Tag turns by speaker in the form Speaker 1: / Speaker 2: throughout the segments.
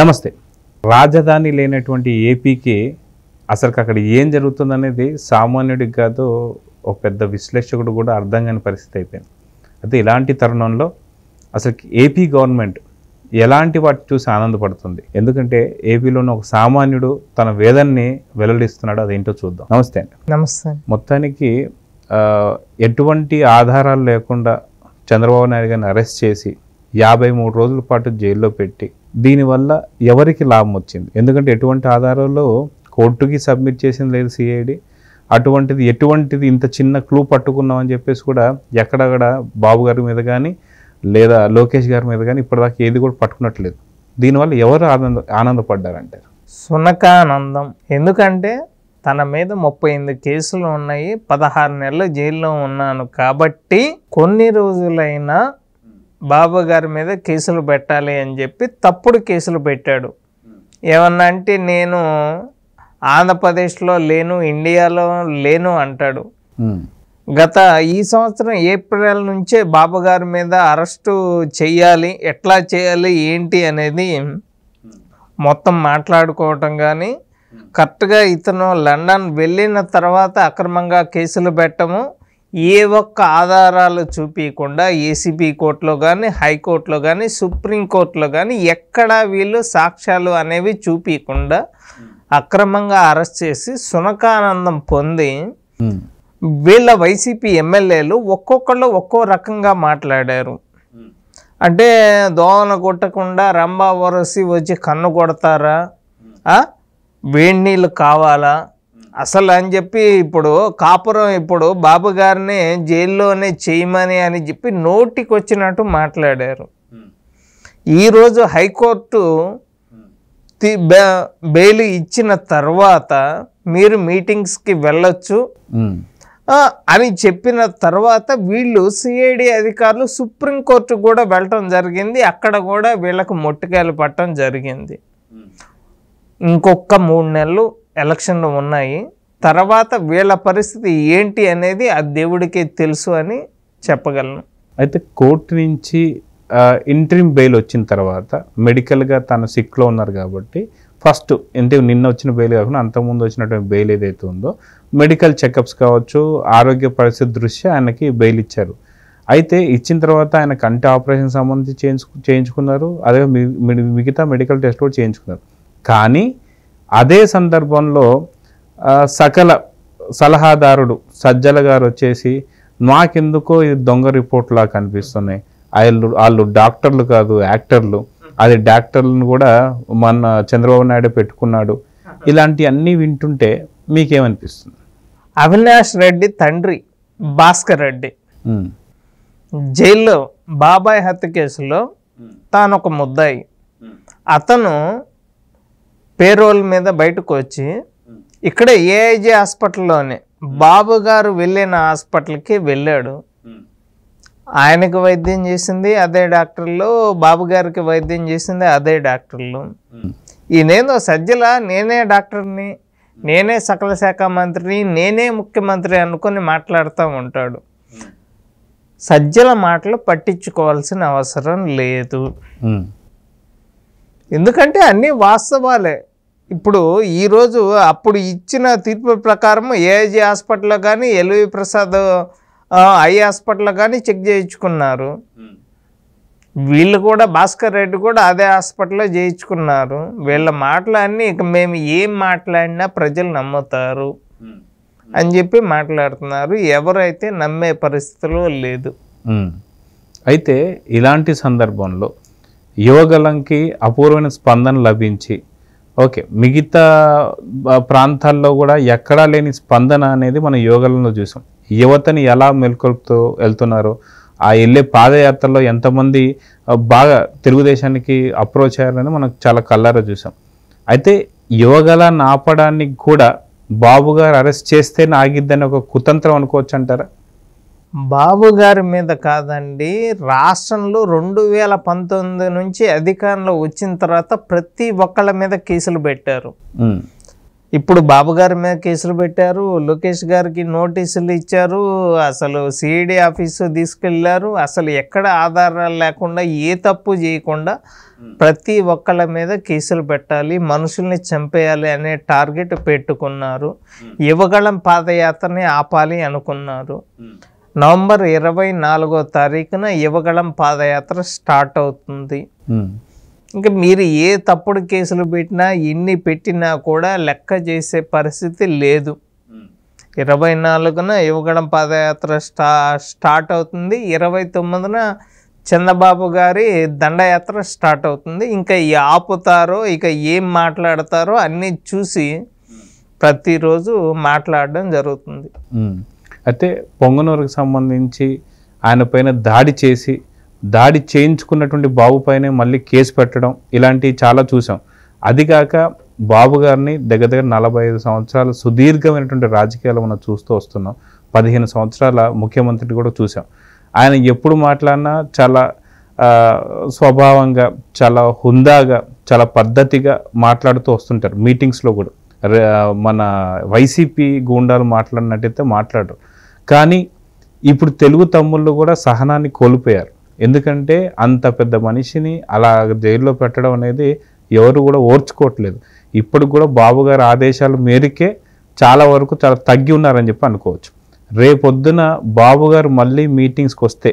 Speaker 1: నమస్తే రాజధాని లేనటువంటి ఏపీకి అసలుకి అక్కడ ఏం జరుగుతుందనేది సామాన్యుడికి కాదు ఒక పెద్ద విశ్లేషకుడు కూడా అర్థం కాని పరిస్థితి అయిపోయింది అయితే ఇలాంటి తరుణంలో అసలు ఏపీ గవర్నమెంట్ ఎలాంటి వాటి చూసి ఆనందపడుతుంది ఎందుకంటే ఏపీలోని ఒక సామాన్యుడు తన వేదన్ని వెల్లడిస్తున్నాడు అదేంటో చూద్దాం నమస్తే అండి నమస్తే మొత్తానికి ఎటువంటి ఆధారాలు లేకుండా చంద్రబాబు నాయుడు గారిని అరెస్ట్ చేసి యాభై మూడు రోజుల పాటు జైల్లో పెట్టి దీనివల్ల ఎవరికి లాభం వచ్చింది ఎందుకంటే ఎటువంటి ఆధారాల్లో కోర్టుకి సబ్మిట్ చేసింది లేదు సిఐడి అటువంటిది ఎటువంటిది ఇంత చిన్న క్లూ పట్టుకున్నాం అని చెప్పేసి కూడా ఎక్కడక్కడ బాబు గారి మీద కానీ లేదా లోకేష్ గారి మీద కానీ ఇప్పటిదాకా ఏది కూడా పట్టుకున్నట్లేదు దీనివల్ల ఎవరు ఆనంద ఆనందపడ్డారంటారు
Speaker 2: సునకానందం ఎందుకంటే తన మీద ముప్పై ఎనిమిది కేసులు ఉన్నాయి పదహారు నెలలు జైల్లో ఉన్నాను కాబట్టి కొన్ని రోజులైనా బాబుగారి గారి మీద కేసులు పెట్టాలి అని చెప్పి తప్పుడు కేసులు పెట్టాడు ఏమన్నా అంటే నేను ఆంధ్రప్రదేశ్లో లేను ఇండియాలో లేను అంటాడు గత ఈ సంవత్సరం ఏప్రిల్ నుంచే బాబుగారి గారి మీద అరెస్టు చేయాలి ఎట్లా చేయాలి ఏంటి అనేది మొత్తం మాట్లాడుకోవటం కానీ కరెక్ట్గా ఇతను లండన్ వెళ్ళిన తర్వాత అక్రమంగా కేసులు పెట్టము ఏ ఒక్క ఆధారాలు చూపించకుండా ఏసీబీ కోర్టులో కానీ హైకోర్టులో కానీ సుప్రీంకోర్టులో కానీ ఎక్కడా వీళ్ళు సాక్ష్యాలు అనేవి చూపించకుండా అక్రమంగా అరెస్ట్ చేసి సునకానందం పొంది వీళ్ళ వైసీపీ ఎమ్మెల్యేలు ఒక్కొక్కళ్ళు ఒక్కో రకంగా మాట్లాడారు అంటే దోమన కొట్టకుండా రంభా వరసి వచ్చి కన్ను కొడతారా వేడి నీళ్ళు కావాలా అసలు అని చెప్పి ఇప్పుడు కాపురం ఇప్పుడు బాబు గారిని జైల్లోనే చేయమని అని చెప్పి నోటికి వచ్చినట్టు మాట్లాడారు ఈరోజు హైకోర్టు బెయిల్ ఇచ్చిన తర్వాత మీరు మీటింగ్స్కి వెళ్ళొచ్చు అని చెప్పిన తర్వాత వీళ్ళు సిఐడి అధికారులు సుప్రీంకోర్టు కూడా వెళ్ళటం జరిగింది అక్కడ కూడా వీళ్ళకు మొట్టికాయలు పట్టడం జరిగింది ఇంకొక మూడు నెలలు ఎలక్షన్లు ఉన్నాయి తర్వాత వీళ్ళ పరిస్థితి ఏంటి అనేది ఆ దేవుడికే తెలుసు అని చెప్పగలను
Speaker 1: అయితే కోర్టు నుంచి ఇంట్రీమ్ బెయిల్ వచ్చిన తర్వాత మెడికల్గా తను సిక్లో ఉన్నారు కాబట్టి ఫస్ట్ అంటే నిన్న వచ్చిన బెయిల్ కాకుండా అంతకుముందు వచ్చినటువంటి బెయిల్ ఏదైతే ఉందో మెడికల్ చెకప్స్ కావచ్చు ఆరోగ్య పరిస్థితి దృష్ట్యా ఆయనకి బెయిల్ ఇచ్చారు అయితే ఇచ్చిన తర్వాత ఆయన కంటి ఆపరేషన్ సంబంధించి చేయించు చేయించుకున్నారు అదే మిగతా మెడికల్ టెస్ట్ కూడా చేయించుకున్నారు కానీ అదే సందర్భంలో సకల సలహాదారుడు సజ్జల గారు వచ్చేసి నాకెందుకో ఇది దొంగ రిపోర్ట్లా కనిపిస్తున్నాయి వాళ్ళు వాళ్ళు డాక్టర్లు కాదు యాక్టర్లు అది డాక్టర్లను కూడా మన చంద్రబాబు నాయుడు పెట్టుకున్నాడు ఇలాంటి వింటుంటే మీకేమనిపిస్తుంది
Speaker 2: అవినాష్ రెడ్డి తండ్రి
Speaker 1: భాస్కర్ రెడ్డి
Speaker 2: జైల్లో బాబాయ్ హత్య కేసులో తాను ఒక ముద్దాయి అతను పేరోల్ మీద బయటకు వచ్చి ఇక్కడ ఏఐజి హాస్పిటల్లోనే బాబు గారు వెళ్ళిన హాస్పిటల్కి వెళ్ళాడు ఆయనకు వైద్యం చేసింది అదే డాక్టర్లు బాబు గారికి వైద్యం చేసింది అదే డాక్టర్లు ఈ నేను సజ్జల నేనే డాక్టర్ని నేనే సకల శాఖ మంత్రిని నేనే ముఖ్యమంత్రి అనుకుని మాట్లాడుతూ ఉంటాడు సజ్జల మాటలు పట్టించుకోవాల్సిన అవసరం లేదు ఎందుకంటే అన్నీ వాస్తవాలే ఇప్పుడు ఈరోజు అప్పుడు ఇచ్చిన తీర్పు ప్రకారం ఏఐజీ హాస్పిటల్లో కానీ ఎల్వి ప్రసాద్ ఐ హాస్పిటల్లో కానీ చెక్ చేయించుకున్నారు hmm. వీళ్ళు కూడా భాస్కర్ రెడ్డి కూడా అదే హాస్పిటల్లో చేయించుకున్నారు వీళ్ళ మాటలు అన్నీ ఇక మేము ఏం మాట్లాడినా ప్రజలు నమ్ముతారు hmm. అని చెప్పి మాట్లాడుతున్నారు ఎవరైతే నమ్మే పరిస్థితులు లేదు
Speaker 3: hmm.
Speaker 1: అయితే ఇలాంటి సందర్భంలో యువగలంకి అపూర్వమైన స్పందన లభించి ఓకే మిగతా ప్రాంతాల్లో కూడా ఎక్కడా లేని స్పందన అనేది మనం యోగలంలో చూసాం యువతని ఎలా మెలుకొల్పుతూ వెళ్తున్నారో ఆ వెళ్ళే పాదయాత్రలో ఎంతమంది బాగా తెలుగుదేశానికి అప్రోచ్ అయ్యారని మనం చాలా కల్లారా చూసాం అయితే యువగలాన్ని ఆపడానికి కూడా బాబు గారు అరెస్ట్ చేస్తేనే ఆగిద్దని ఒక కుతంత్రం అనుకోవచ్చు అంటారా
Speaker 2: బాబుగారి మీద కాదండి రాష్ట్రంలో రెండు వేల పంతొమ్మిది నుంచి అధికారంలో వచ్చిన తర్వాత ప్రతి ఒక్కళ్ళ మీద కేసులు పెట్టారు ఇప్పుడు బాబుగారి మీద కేసులు పెట్టారు లోకేష్ గారికి నోటీసులు ఇచ్చారు అసలు సిఈడి ఆఫీసు తీసుకెళ్లారు అసలు ఎక్కడ ఆధారాలు లేకుండా ఏ తప్పు చేయకుండా ప్రతి ఒక్కళ్ళ మీద కేసులు పెట్టాలి మనుషుల్ని చంపేయాలి అనే టార్గెట్ పెట్టుకున్నారు యువగళం పాదయాత్రని ఆపాలి అనుకున్నారు నవంబర్ ఇరవై నాలుగో తారీఖున యువగళం పాదయాత్ర స్టార్ట్ అవుతుంది ఇంకా మీరు ఏ తప్పుడు కేసులు పెట్టినా ఎన్ని పెట్టినా కూడా లెక్క చేసే పరిస్థితి లేదు ఇరవై నాలుగున యువగళం పాదయాత్ర స్టా స్టార్ట్ అవుతుంది ఇరవై తొమ్మిదిన చంద్రబాబు గారి దండయాత్ర స్టార్ట్ అవుతుంది ఇంకా ఆపుతారో ఇక ఏం మాట్లాడతారో అన్నీ చూసి ప్రతిరోజు మాట్లాడడం జరుగుతుంది
Speaker 1: అయితే పొంగనూరుకు సంబంధించి ఆయన పైన దాడి చేసి దాడి చేయించుకున్నటువంటి బాబు పైనే మళ్ళీ కేసు పెట్టడం ఇలాంటివి చాలా చూసాం కాక బాబు గారిని దగ్గర దగ్గర నలభై ఐదు సంవత్సరాలు సుదీర్ఘమైనటువంటి రాజకీయాలు మనం చూస్తూ వస్తున్నాం పదిహేను సంవత్సరాల ముఖ్యమంత్రిని కూడా చూసాం ఆయన ఎప్పుడు మాట్లాడినా చాలా స్వభావంగా చాలా హుందాగా చాలా పద్ధతిగా మాట్లాడుతూ వస్తుంటారు మీటింగ్స్లో కూడా మన వైసీపీ గూండాలు మాట్లాడినట్టయితే మాట్లాడరు కానీ ఇప్పుడు తెలుగు తమ్ముళ్ళు కూడా సహనాన్ని కోల్పోయారు ఎందుకంటే అంత పెద్ద మనిషిని అలా జైల్లో పెట్టడం అనేది ఎవరు కూడా ఓర్చుకోవట్లేదు ఇప్పుడు కూడా బాబు గారి ఆదేశాల మేరకే చాలా వరకు చాలా తగ్గి ఉన్నారని చెప్పి అనుకోవచ్చు రేపొద్దున బాబు గారు మళ్ళీ మీటింగ్స్కి వస్తే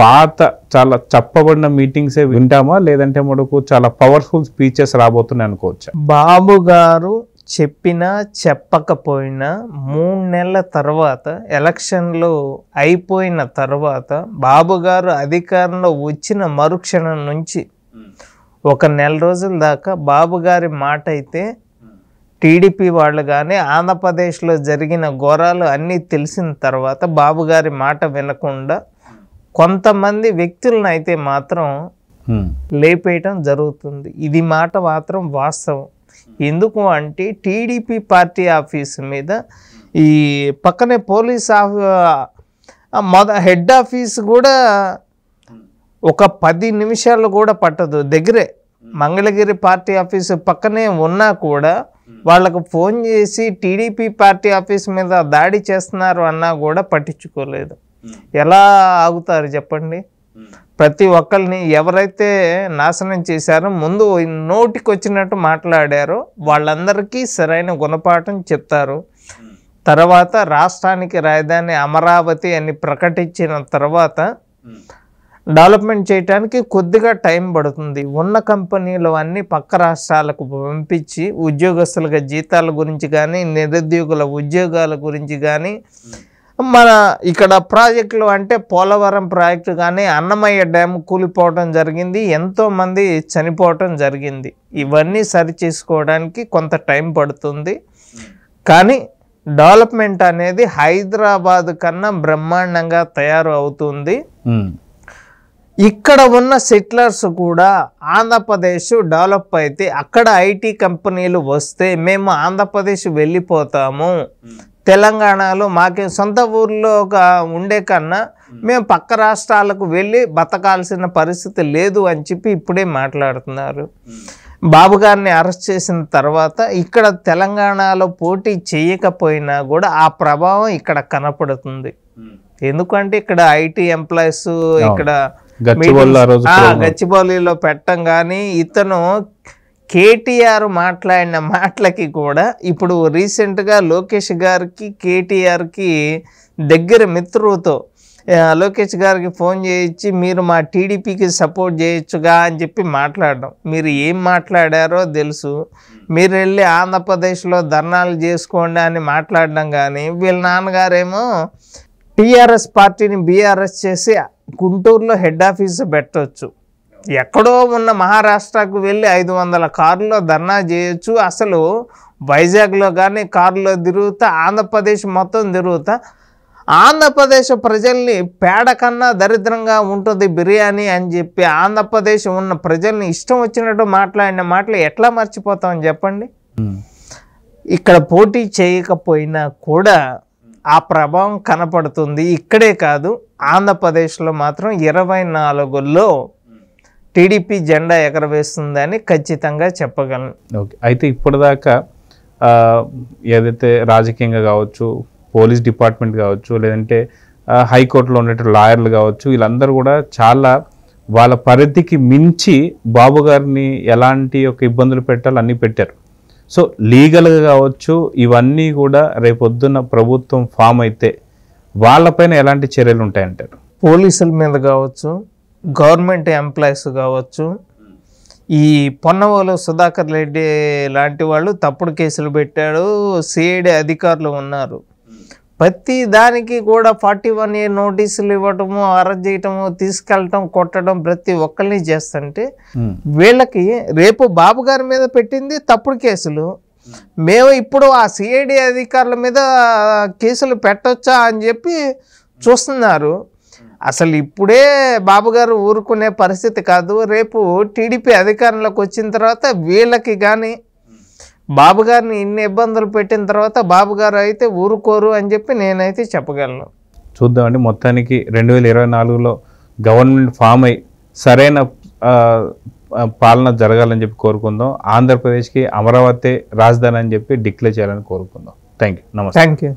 Speaker 1: పాత చాలా చెప్పబడిన మీటింగ్సే వింటామా లేదంటే మనకు చాలా పవర్ఫుల్ స్పీచెస్ రాబోతున్నాయి అనుకోవచ్చు
Speaker 2: బాబు గారు చెప్పినా చెప్పకపోయినా మూడు నెలల తర్వాత ఎలక్షన్లో అయిపోయిన తర్వాత బాబు గారు అధికారంలో వచ్చిన మరుక్షణం నుంచి ఒక నెల రోజుల దాకా బాబు గారి మాట అయితే టీడీపీ వాళ్ళు కానీ ఆంధ్రప్రదేశ్లో జరిగిన ఘోరాలు అన్నీ తెలిసిన తర్వాత బాబు గారి మాట వినకుండా కొంతమంది వ్యక్తులను అయితే మాత్రం లేపేయటం జరుగుతుంది ఇది మాట మాత్రం వాస్తవం ఎందుకు అంటే టీడీపీ పార్టీ ఆఫీస్ మీద ఈ పక్కనే పోలీస్ మొద హెడ్ ఆఫీస్ కూడా ఒక పది నిమిషాలు కూడా పట్టదు దగ్గరే మంగళగిరి పార్టీ ఆఫీసు పక్కనే ఉన్నా కూడా వాళ్ళకు ఫోన్ చేసి టీడీపీ పార్టీ ఆఫీస్ మీద దాడి చేస్తున్నారు అన్నా కూడా పట్టించుకోలేదు ఎలా ఆగుతారు చెప్పండి ప్రతి ఒక్కరిని ఎవరైతే నాశనం చేశారో ముందు నోటికి వచ్చినట్టు మాట్లాడారో వాళ్ళందరికీ సరైన గుణపాఠం చెప్తారు తర్వాత రాష్ట్రానికి రాజధాని అమరావతి అని ప్రకటించిన తర్వాత డెవలప్మెంట్ చేయడానికి కొద్దిగా టైం పడుతుంది ఉన్న కంపెనీలు అన్నీ పక్క రాష్ట్రాలకు పంపించి ఉద్యోగస్తులకి జీతాల గురించి కానీ నిరుద్యోగుల ఉద్యోగాల గురించి కానీ మన ఇక్కడ ప్రాజెక్టులు అంటే పోలవరం ప్రాజెక్టు కానీ అన్నమయ్య డ్యామ్ కూలిపోవటం జరిగింది ఎంతోమంది చనిపోవటం జరిగింది ఇవన్నీ సరి చేసుకోవడానికి కొంత టైం పడుతుంది కానీ డెవలప్మెంట్ అనేది హైదరాబాద్ కన్నా బ్రహ్మాండంగా తయారు అవుతుంది ఇక్కడ ఉన్న సెటిలర్స్ కూడా ఆంధ్రప్రదేశ్ డెవలప్ అయితే అక్కడ ఐటీ కంపెనీలు వస్తే మేము ఆంధ్రప్రదేశ్ వెళ్ళిపోతాము తెలంగాణలో మాకే సొంత ఊర్లో ఒక ఉండే కన్నా మేము పక్క రాష్ట్రాలకు వెళ్ళి బతకాల్సిన పరిస్థితి లేదు అని చెప్పి ఇప్పుడే మాట్లాడుతున్నారు బాబు గారిని అరెస్ట్ చేసిన తర్వాత ఇక్కడ తెలంగాణలో పోటీ చేయకపోయినా కూడా ఆ ప్రభావం ఇక్కడ కనపడుతుంది ఎందుకంటే ఇక్కడ ఐటీ ఎంప్లాయీస్ ఇక్కడ గచ్చిబౌలిలో పెట్టం కానీ ఇతను కేటీఆర్ మాట్లాడిన మాటలకి కూడా ఇప్పుడు రీసెంట్గా లోకేష్ గారికి కేటీఆర్కి దగ్గర మిత్రులతో లోకేష్ గారికి ఫోన్ చేయించి మీరు మా టీడీపీకి సపోర్ట్ చేయొచ్చుగా అని చెప్పి మాట్లాడడం మీరు ఏం మాట్లాడారో తెలుసు మీరు వెళ్ళి ఆంధ్రప్రదేశ్లో ధర్నాలు చేసుకోండి అని మాట్లాడడం కానీ వీళ్ళ నాన్నగారేమో టీఆర్ఎస్ పార్టీని బీఆర్ఎస్ చేసి గుంటూరులో హెడ్ ఆఫీస్ పెట్టవచ్చు ఎక్కడో ఉన్న మహారాష్ట్రకు వెళ్ళి ఐదు వందల కారులో ధర్నా చేయొచ్చు అసలు వైజాగ్లో కానీ కారులో తిరుగుతా ఆంధ్రప్రదేశ్ మొత్తం తిరుగుతా ఆంధ్రప్రదేశ్ ప్రజల్ని పేడ కన్నా దరిద్రంగా ఉంటుంది బిర్యానీ అని చెప్పి ఆంధ్రప్రదేశ్ ఉన్న ప్రజల్ని ఇష్టం వచ్చినట్టు మాట్లాడిన మాటలు ఎట్లా మర్చిపోతామని చెప్పండి ఇక్కడ పోటీ చేయకపోయినా కూడా ఆ ప్రభావం కనపడుతుంది ఇక్కడే కాదు ఆంధ్రప్రదేశ్లో మాత్రం ఇరవై నాలుగులో టీడీపీ జెండా ఎగరవేస్తుందని ఖచ్చితంగా చెప్పగలను
Speaker 1: ఓకే అయితే ఇప్పటిదాకా ఏదైతే రాజకీయంగా కావచ్చు పోలీస్ డిపార్ట్మెంట్ కావచ్చు లేదంటే హైకోర్టులో ఉండే లాయర్లు కావచ్చు వీళ్ళందరూ కూడా చాలా వాళ్ళ పరిధికి మించి బాబు గారిని ఎలాంటి ఒక ఇబ్బందులు పెట్టాలో అన్నీ పెట్టారు సో లీగల్గా కావచ్చు ఇవన్నీ కూడా రేపొద్దున్న ప్రభుత్వం ఫామ్ అయితే వాళ్ళపైన ఎలాంటి చర్యలు ఉంటాయంటారు
Speaker 2: పోలీసుల మీద కావచ్చు గవర్నమెంట్ ఎంప్లాయీస్ కావచ్చు ఈ పొన్నవోలు సుధాకర్ రెడ్డి లాంటి వాళ్ళు తప్పుడు కేసులు పెట్టాడు సిఐడి అధికారులు ఉన్నారు ప్రతి దానికి కూడా ఫార్టీ వన్ ఇయర్ నోటీసులు ఇవ్వటము అరెస్ట్ చేయటము తీసుకెళ్ళటం కొట్టడం ప్రతి ఒక్కరిని చేస్తుంటే వీళ్ళకి రేపు బాబు గారి మీద పెట్టింది తప్పుడు కేసులు మేము ఇప్పుడు ఆ సిఐడి అధికారుల మీద కేసులు పెట్టొచ్చా అని చెప్పి చూస్తున్నారు అసలు ఇప్పుడే బాబుగారు ఊరుకునే పరిస్థితి కాదు రేపు టీడీపీ అధికారంలోకి వచ్చిన తర్వాత వీళ్ళకి కానీ బాబుగారిని ఇన్ని ఇబ్బందులు పెట్టిన తర్వాత బాబుగారు అయితే ఊరుకోరు అని చెప్పి నేనైతే చెప్పగలను
Speaker 1: చూద్దామండి మొత్తానికి రెండు వేల ఇరవై నాలుగులో గవర్నమెంట్ ఫామ్ అయి సరైన పాలన జరగాలని చెప్పి కోరుకుందాం ఆంధ్రప్రదేశ్కి అమరావతి రాజధాని అని చెప్పి డిక్లేర్ చేయాలని కోరుకుందాం థ్యాంక్ యూ నమస్తే థ్యాంక్ యూ